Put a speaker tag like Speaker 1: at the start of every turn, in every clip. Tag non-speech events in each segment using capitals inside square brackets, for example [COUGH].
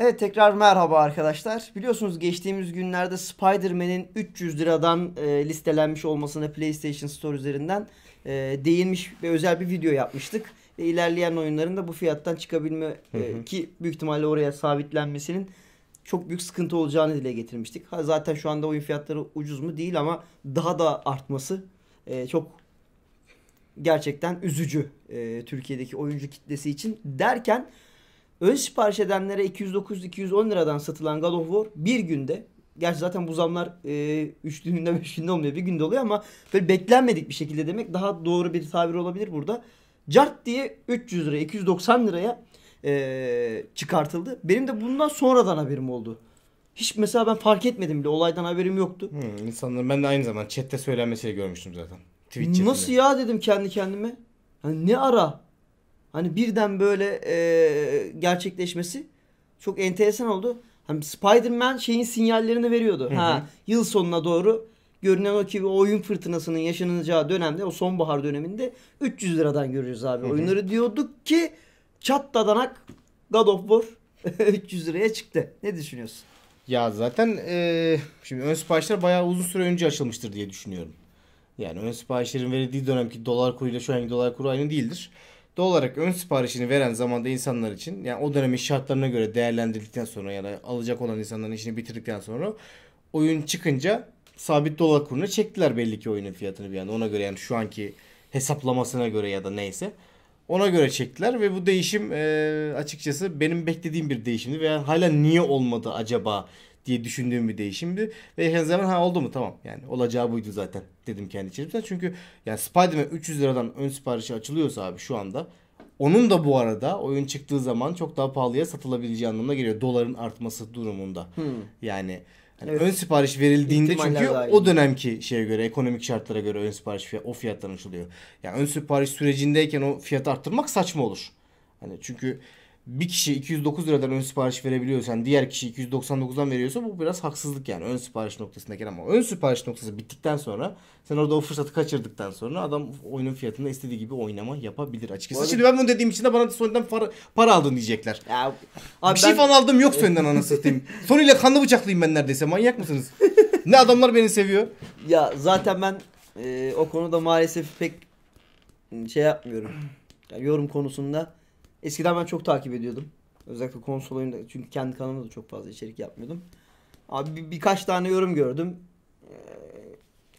Speaker 1: Evet tekrar merhaba arkadaşlar. Biliyorsunuz geçtiğimiz günlerde Spider-Man'in 300 liradan e, listelenmiş olmasına PlayStation Store üzerinden e, değinmiş ve özel bir video yapmıştık. Ve ilerleyen oyunların da bu fiyattan çıkabilme E, ki büyük ihtimalle oraya sabitlenmesinin çok büyük sıkıntı olacağını dile getirmiştik. Ha, zaten şu anda oyun fiyatları ucuz mu değil ama daha da artması e, çok gerçekten üzücü e, Türkiye'deki oyuncu kitlesi için derken Ön sipariş edenlere 209-210 liradan satılan God of War bir günde Gerçi zaten bu zamlar 3 e, günde 5 günde olmuyor. Bir günde oluyor ama böyle beklenmedik bir şekilde demek daha doğru bir tabir olabilir burada. Cart diye 300 liraya 290 liraya e, çıkartıldı. Benim de bundan sonradan haberim oldu. Hiç mesela ben fark etmedim bile. Olaydan haberim yoktu. Hmm, insanların ben de aynı zaman chatte söylenmesiyle görmüştüm zaten. Twitch Nasıl ya dedim kendi kendime. Yani ne ara? Hani birden böyle e, gerçekleşmesi çok enteresan oldu. Hani Spider-Man şeyin sinyallerini veriyordu. Hı hı. Ha, yıl sonuna doğru görünen o ki oyun fırtınasının yaşanacağı dönemde o sonbahar döneminde 300 liradan göreceğiz abi hı hı. oyunları diyorduk ki çat dadanak God of War 300 [LAUGHS] liraya çıktı. Ne düşünüyorsun?
Speaker 2: Ya zaten e, şimdi ön siparişler bayağı uzun süre önce açılmıştır diye düşünüyorum. Yani ön siparişlerin verildiği dönemki dolar kuruyla şu anki dolar kuru aynı değildir. Doğal olarak ön siparişini veren zamanda insanlar için yani o dönemin şartlarına göre değerlendirdikten sonra ya alacak olan insanların işini bitirdikten sonra oyun çıkınca sabit dolar kuruna çektiler belli ki oyunun fiyatını bir anda ona göre yani şu anki hesaplamasına göre ya da neyse ona göre çektiler ve bu değişim e, açıkçası benim beklediğim bir değişimdi veya hala niye olmadı acaba diye düşündüğüm bir değişimdi. Ve yakın zaman ha oldu mu tamam yani olacağı buydu zaten dedim kendi içerimden. Çünkü yani Spider-Man 300 liradan ön siparişi açılıyorsa abi şu anda onun da bu arada oyun çıktığı zaman çok daha pahalıya satılabileceği anlamına geliyor. Doların artması durumunda. Hmm. Yani Hani evet. Ön sipariş verildiğinde İhtimaller çünkü o dönemki şeye göre, ekonomik şartlara göre ön sipariş o fiyattan açılıyor. Yani ön sipariş sürecindeyken o fiyatı arttırmak saçma olur. Hani çünkü bir kişi 209 liradan ön sipariş verebiliyorsan diğer kişi 299'dan veriyorsa bu biraz haksızlık yani ön sipariş noktasındaki ama ön sipariş noktası bittikten sonra sen orada o fırsatı kaçırdıktan sonra adam oyunun fiyatında istediği gibi oynama yapabilir açıkçası. Abi, Şimdi ben bunu dediğim için de bana Sony'den para, para aldın diyecekler. Ya, abi bir ben... şey falan aldım yok Sony'den anasını [LAUGHS] satayım. Sony ile kanlı bıçaklıyım ben neredeyse manyak mısınız? ne adamlar beni
Speaker 1: seviyor. Ya zaten ben e, o konuda maalesef pek şey yapmıyorum. Yani yorum konusunda Eskiden ben çok takip ediyordum. Özellikle konsol oyunda çünkü kendi kanalımda da çok fazla içerik yapmıyordum. Abi bir, birkaç tane yorum gördüm. Ee,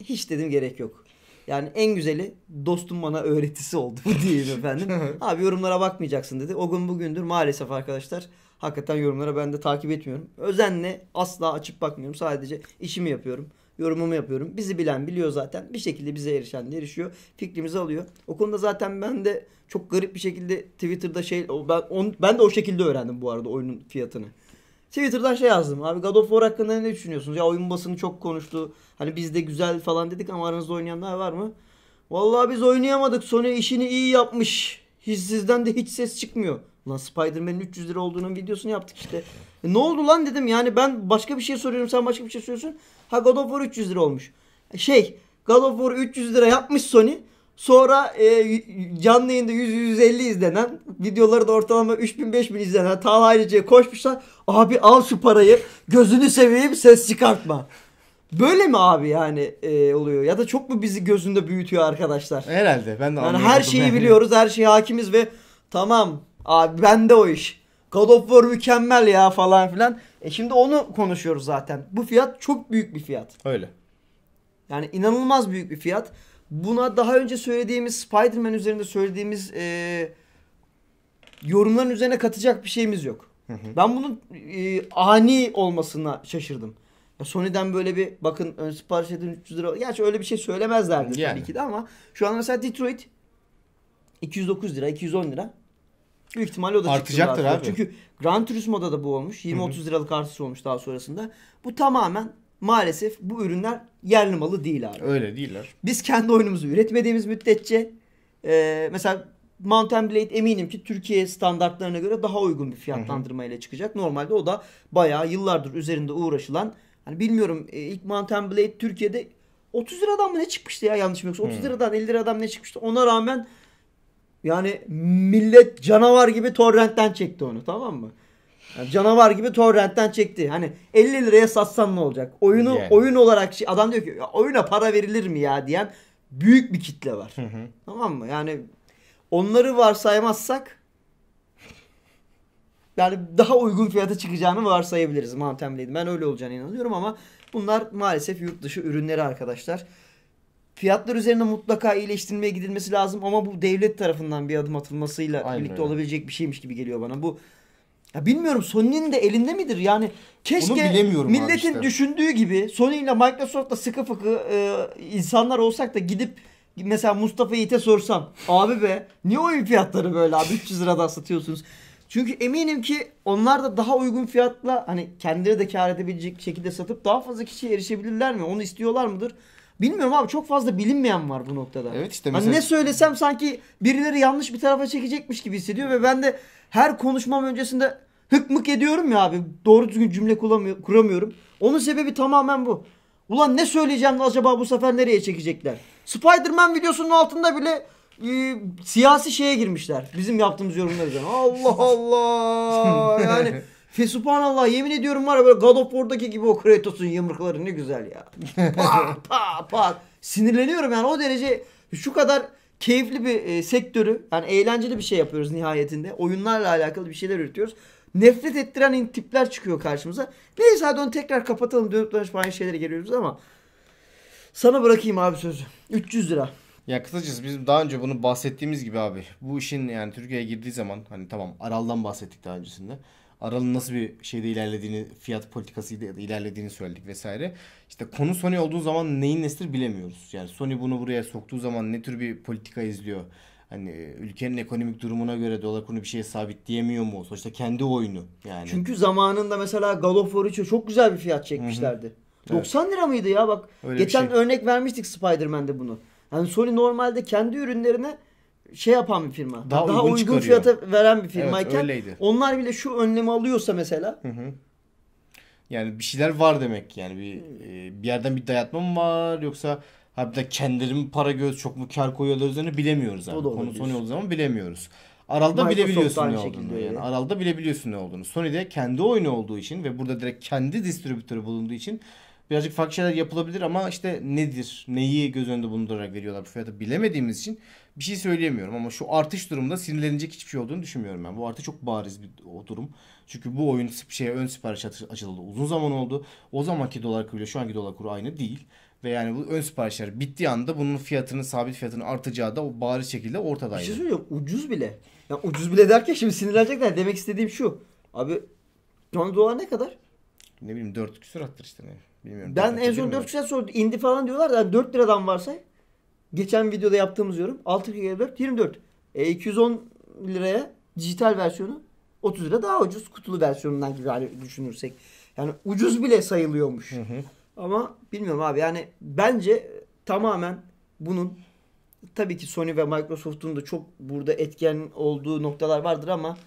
Speaker 1: hiç dedim gerek yok. Yani en güzeli dostum bana öğretisi oldu [LAUGHS] diyeyim efendim. [LAUGHS] Abi yorumlara bakmayacaksın dedi. O gün bugündür maalesef arkadaşlar hakikaten yorumlara ben de takip etmiyorum. Özenle asla açıp bakmıyorum. Sadece işimi yapıyorum. Yorumumu yapıyorum. Bizi bilen biliyor zaten. Bir şekilde bize erişen de erişiyor. Fikrimizi alıyor. O konuda zaten ben de çok garip bir şekilde Twitter'da şey ben on, ben de o şekilde öğrendim bu arada oyunun fiyatını. Twitter'dan şey yazdım. Abi God of War hakkında ne düşünüyorsunuz? Ya oyun basını çok konuştu. Hani biz de güzel falan dedik ama aranızda oynayanlar var mı? Vallahi biz oynayamadık. Sony işini iyi yapmış hiç sizden de hiç ses çıkmıyor. Lan Spider-Man'in 300 lira olduğunun videosunu yaptık işte. E, ne oldu lan dedim yani ben başka bir şey soruyorum sen başka bir şey soruyorsun. Ha God of War 300 lira olmuş. E, şey God of War 300 lira yapmış Sony. Sonra e, canlı yayında 100-150 izlenen, videoları da ortalama 3000-5000 izlenen Talha Ayrıcı'ya koşmuşlar. Abi al şu parayı, gözünü seveyim ses çıkartma. Böyle mi abi yani e, oluyor? Ya da çok mu bizi gözünde büyütüyor arkadaşlar?
Speaker 2: Herhalde ben de Yani her şeyi yani. biliyoruz,
Speaker 1: her şeye hakimiz ve tamam abi bende o iş. God of War mükemmel ya falan filan. E şimdi onu konuşuyoruz zaten. Bu fiyat çok büyük bir fiyat. Öyle. Yani inanılmaz büyük bir fiyat. Buna daha önce söylediğimiz Spider-Man üzerinde söylediğimiz e, yorumların üzerine katacak bir şeyimiz yok. Hı hı. Ben bunun e, ani olmasına şaşırdım. Sony'den böyle bir bakın ön sipariş edin 300 lira. Gerçi öyle bir şey söylemezlerdi yani. tabii ki de ama şu an mesela Detroit 209 lira, 210 lira. Büyük ihtimalle o da artacaktır abi. Çünkü Gran Turismo'da da bu olmuş. 20-30 liralık artış olmuş daha sonrasında. Bu tamamen maalesef bu ürünler yerli malı değil abi. Öyle değiller. Biz kendi oyunumuzu üretmediğimiz müddetçe e, mesela Mountain Blade eminim ki Türkiye standartlarına göre daha uygun bir fiyatlandırma ile çıkacak. Normalde o da bayağı yıllardır üzerinde uğraşılan Hani bilmiyorum e, ilk Mountain Blade Türkiye'de 30 liradan mı ne çıkmıştı ya yanlış mı yoksa 30 hmm. liradan 50 liradan ne çıkmıştı ona rağmen yani millet canavar gibi torrentten çekti onu tamam mı? Yani canavar gibi torrentten çekti. Hani 50 liraya satsan ne olacak? Oyunu yani. oyun olarak şey, adam diyor ki ya oyuna para verilir mi ya diyen büyük bir kitle var. Hı hı. Tamam mı? Yani onları varsaymazsak yani daha uygun fiyata çıkacağını varsayabiliriz Mountain Blade'in. Ben öyle olacağını inanıyorum ama bunlar maalesef yurt dışı ürünleri arkadaşlar. Fiyatlar üzerine mutlaka iyileştirilmeye gidilmesi lazım ama bu devlet tarafından bir adım atılmasıyla Aynen birlikte öyle. olabilecek bir şeymiş gibi geliyor bana. Bu ya bilmiyorum Sony'nin de elinde midir? Yani keşke milletin işte. düşündüğü gibi Sony ile Microsoft'la sıkı fıkı e, insanlar olsak da gidip mesela Mustafa Yiğit'e sorsam abi be niye oyun fiyatları böyle abi 300 liradan satıyorsunuz? Çünkü eminim ki onlar da daha uygun fiyatla hani kendileri de kar edebilecek şekilde satıp daha fazla kişiye erişebilirler mi? Onu istiyorlar mıdır? Bilmiyorum abi çok fazla bilinmeyen var bu noktada. Evet işte hani mesela... Hani ne söylesem sanki birileri yanlış bir tarafa çekecekmiş gibi hissediyor ve ben de her konuşmam öncesinde hık mık ediyorum ya abi. Doğru düzgün cümle kuramıyorum. Onun sebebi tamamen bu. Ulan ne söyleyeceğim de acaba bu sefer nereye çekecekler? Spider-Man videosunun altında bile ee, siyasi şeye girmişler. Bizim yaptığımız yorumlar üzerine. Allah Allah. [LAUGHS] Yani Fe yemin ediyorum var ya böyle God of War'daki gibi o Kratos'un yumrukları ne güzel ya. [LAUGHS] pa pa pa. Sinirleniyorum yani o derece şu kadar keyifli bir e, sektörü yani eğlenceli bir şey yapıyoruz nihayetinde. Oyunlarla alakalı bir şeyler üretiyoruz. Nefret ettiren tipler çıkıyor karşımıza. Neyse hadi onu tekrar kapatalım dönüp dönüp aynı şeylere geliyoruz ama sana bırakayım abi sözü. 300 lira.
Speaker 2: Ya kısacası bizim daha önce bunu bahsettiğimiz gibi abi. Bu işin yani Türkiye'ye girdiği zaman hani tamam Aral'dan bahsettik daha öncesinde. Aral'ın nasıl bir şeyde ilerlediğini, fiyat politikası ilerlediğini söyledik vesaire. İşte konu Sony olduğu zaman neyin nesidir bilemiyoruz. Yani Sony bunu buraya soktuğu zaman ne tür bir politika izliyor? Hani ülkenin ekonomik durumuna göre dolar kurunu bir şeye sabitleyemiyor mu? Sonuçta kendi oyunu yani.
Speaker 1: Çünkü zamanında mesela God of War 3'e çok güzel bir fiyat çekmişlerdi. Hı hı. 90 lira mıydı ya bak. Öyle geçen şey. örnek vermiştik Spider-Man'de bunu. Hani Sony normalde kendi ürünlerine şey yapan bir firma. Daha, daha uygun, uygun fiyata veren bir firmayken evet, onlar bile şu önlemi alıyorsa mesela. Hı hı.
Speaker 2: Yani bir şeyler var demek yani bir e, bir yerden bir dayatma mı var yoksa harbiden kendileri mi para göz çok mu kar koyuyorlar üzerine bilemiyoruz yani. Konu Sony olduğu zaman bilemiyoruz. Aralda bilebiliyorsun ne olduğunu yani. yani. Aralda bilebiliyorsun ne olduğunu. Sony de kendi oyunu olduğu için ve burada direkt kendi distribütörü bulunduğu için birazcık farklı şeyler yapılabilir ama işte nedir, neyi göz önünde bulundurarak veriyorlar bu fiyatı bilemediğimiz için bir şey söyleyemiyorum ama şu artış durumunda sinirlenecek hiçbir şey olduğunu düşünmüyorum ben. Bu artı çok bariz bir o durum. Çünkü bu oyun şeye ön sipariş açıldı. Uzun zaman oldu. O zamanki dolar kuruyla şu anki dolar kuru aynı değil. Ve yani bu ön siparişler bittiği anda bunun fiyatının sabit fiyatının artacağı da o bariz şekilde ortada. Bir şey
Speaker 1: ucuz bile. Yani ucuz bile derken şimdi sinirlenecekler. Demek istediğim şu. Abi şu an dolar ne kadar?
Speaker 2: ne bileyim 4 küsur attır işte ne bilmiyorum. Ben en son 4
Speaker 1: küsur sordum. indi falan diyorlar da 4 liradan varsa geçen videoda yaptığımız yorum 6 kere 4 24. E, 210 liraya dijital versiyonu 30 lira daha ucuz kutulu versiyonundan gibi hani düşünürsek. Yani ucuz bile sayılıyormuş. Hı hı. Ama bilmiyorum abi yani bence tamamen bunun tabii ki Sony ve Microsoft'un da çok burada etken olduğu noktalar vardır ama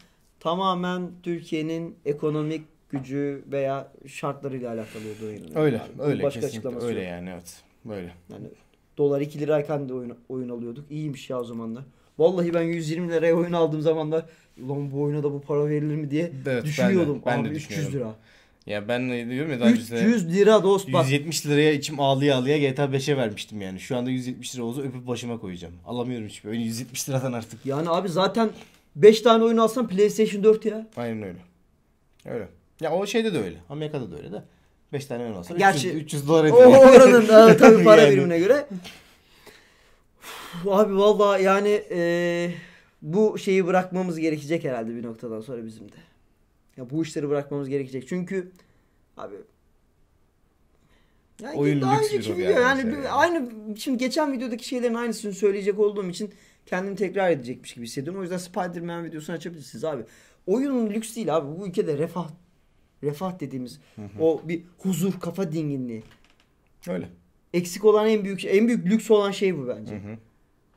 Speaker 1: tamamen Türkiye'nin ekonomik gücü veya şartlarıyla alakalı olduğu inanıyorum. Öyle, abi. öyle. Başka açıklaması öyle yok. yani
Speaker 2: evet. Böyle. Yani
Speaker 1: dolar 2 lirayken de oyun, oyun alıyorduk. İyiymiş ya o zaman da. Vallahi ben 120 liraya oyun aldığım zaman da ulan bu oyuna da bu para verilir mi diye evet, düşünüyordum. Ben de, ben abi 300 lira.
Speaker 2: Ya ben diyorum ya daha 300 önce lira dost bak. 170 liraya içim ağlıya ağlıya GTA 5'e vermiştim yani. Şu anda 170 lira olsa öpüp başıma koyacağım. Alamıyorum hiçbir. Öyle 170 liradan artık.
Speaker 1: Yani abi zaten 5 tane oyun alsan PlayStation 4 ya. Aynen öyle. Öyle. Ya o şeyde de öyle. Amerika'da da öyle de. 5 tane ön olsa Gerçi, 300, 300 dolar ediyor. O oranın da, [LAUGHS] tabii para yani. birimine göre. Uf, abi valla yani e, bu şeyi bırakmamız gerekecek herhalde bir noktadan sonra bizim de. Ya bu işleri bırakmamız gerekecek. Çünkü abi yani oyun daha lüks önceki video yani, yani şey. aynı şimdi geçen videodaki şeylerin aynısını söyleyecek olduğum için kendimi tekrar edecekmiş gibi hissediyorum. O yüzden Spider-Man videosunu açabilirsiniz abi. Oyun lüks değil abi. Bu ülkede refah refah dediğimiz hı hı. o bir huzur, kafa dinginliği. Öyle. Eksik olan en büyük şey, en büyük lüks olan şey bu bence. Hı hı.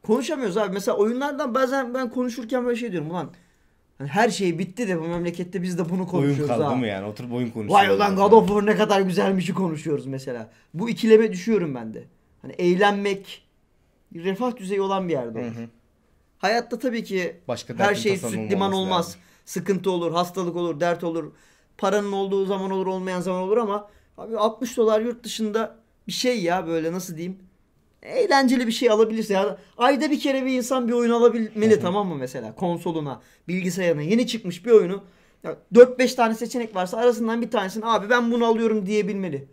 Speaker 1: Konuşamıyoruz abi. Mesela oyunlardan bazen ben konuşurken böyle şey diyorum ulan hani her şey bitti de bu memlekette biz de bunu konuşuyoruz. Oyun kaldı ha. mı
Speaker 2: yani? Oturup oyun konuşuyoruz. Vay ulan God of
Speaker 1: War ne kadar güzelmişi konuşuyoruz mesela. Bu ikileme düşüyorum ben de. Hani eğlenmek refah düzeyi olan bir yerde olur. Hı hı. Hayatta tabii ki Başka her şey süt liman olmaz. Yani. Sıkıntı olur, hastalık olur, dert olur. Paranın olduğu zaman olur olmayan zaman olur ama abi 60 dolar yurt dışında bir şey ya böyle nasıl diyeyim. Eğlenceli bir şey alabilirse ya. Ayda bir kere bir insan bir oyun alabilmeli tamam mı mesela konsoluna, bilgisayarına yeni çıkmış bir oyunu. Ya 4-5 tane seçenek varsa arasından bir tanesini abi ben bunu alıyorum diyebilmeli.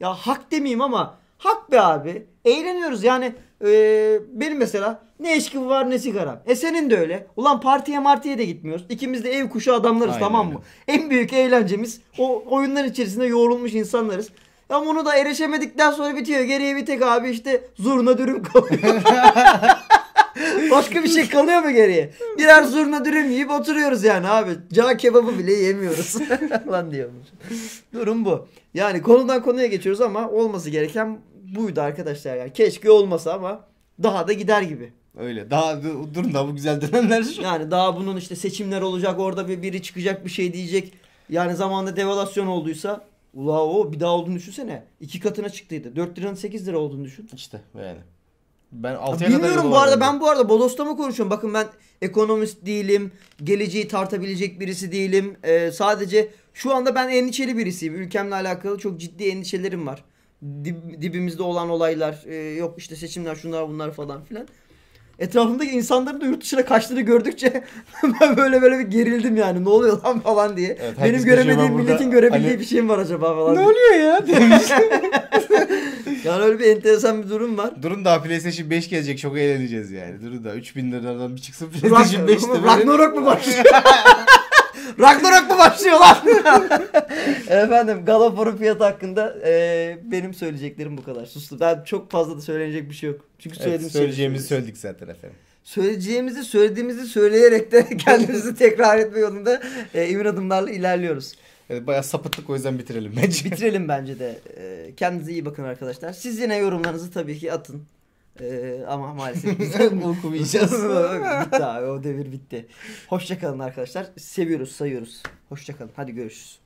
Speaker 1: Ya hak demeyeyim ama Hak be abi. Eğleniyoruz yani. Ee, benim mesela ne eşkı var ne sigara. E senin de öyle. Ulan partiye martiye de gitmiyoruz. İkimiz de ev kuşu adamlarız Aynen tamam mı? Öyle. En büyük eğlencemiz o oyunlar içerisinde yoğrulmuş insanlarız. Ama bunu da erişemedikten sonra bitiyor. Geriye bir tek abi işte zurna dürüm kalıyor. [LAUGHS] Başka bir şey kalıyor mu geriye? Birer zurna dürüm yiyip oturuyoruz yani abi. Cağ kebabı bile yemiyoruz. [LAUGHS] Lan diyormuş. Durum bu. Yani konudan konuya geçiyoruz ama olması gereken buydu arkadaşlar. Yani keşke olmasa ama daha da gider gibi. Öyle. Daha durun daha bu güzel dönemler. Yani daha bunun işte seçimler olacak orada bir biri çıkacak bir şey diyecek. Yani zamanında devalasyon olduysa ula o bir daha olduğunu düşünsene. iki katına çıktıydı. 4 liranın 8 lira olduğunu düşün. İşte yani. Ben 6'ya kadar Bilmiyorum bu arada ben bu arada Bolos'ta mı konuşuyorum? Bakın ben ekonomist değilim. Geleceği tartabilecek birisi değilim. Ee, sadece şu anda ben endişeli birisiyim. Ülkemle alakalı çok ciddi endişelerim var. Dib, dibimizde olan olaylar. E, yok işte seçimler şunlar bunlar falan filan etrafımdaki insanların da yurt dışına kaçtığını gördükçe [LAUGHS] ben böyle böyle bir gerildim yani. Ne oluyor lan falan diye. Evet, Benim göremediğim ben milletin görebildiği hani... bir şeyim var acaba falan. Ne oluyor ya [LAUGHS] yani öyle
Speaker 2: bir enteresan bir durum var. Durun daha PlayStation 5 gelecek çok eğleneceğiz yani. Durun daha 3000 liradan bir çıksın
Speaker 1: PlayStation Rock, 5 de. Ragnarok mu başlıyor? [LAUGHS] Ragnarok mu başlıyor lan? [LAUGHS] Efendim Galapor'un fiyatı hakkında e, benim söyleyeceklerim bu kadar. Sustu. Ben çok fazla da söylenecek bir şey yok. Çünkü söylediğim evet, söyleyeceğimizi söyledik zaten efendim söyleyeceğimizi söylediğimizi söyleyerek de [LAUGHS] kendimizi tekrar etme yolunda e, emin adımlarla ilerliyoruz. Evet, bayağı sapıttık o yüzden bitirelim bence. Bitirelim [LAUGHS] bence de. E, kendinize iyi bakın arkadaşlar. Siz yine yorumlarınızı tabii ki atın. Ee, ama maalesef biz [LAUGHS] okumayacağız. [LAUGHS] bitti abi o devir bitti. Hoşçakalın arkadaşlar. Seviyoruz sayıyoruz. Hoşçakalın. Hadi görüşürüz.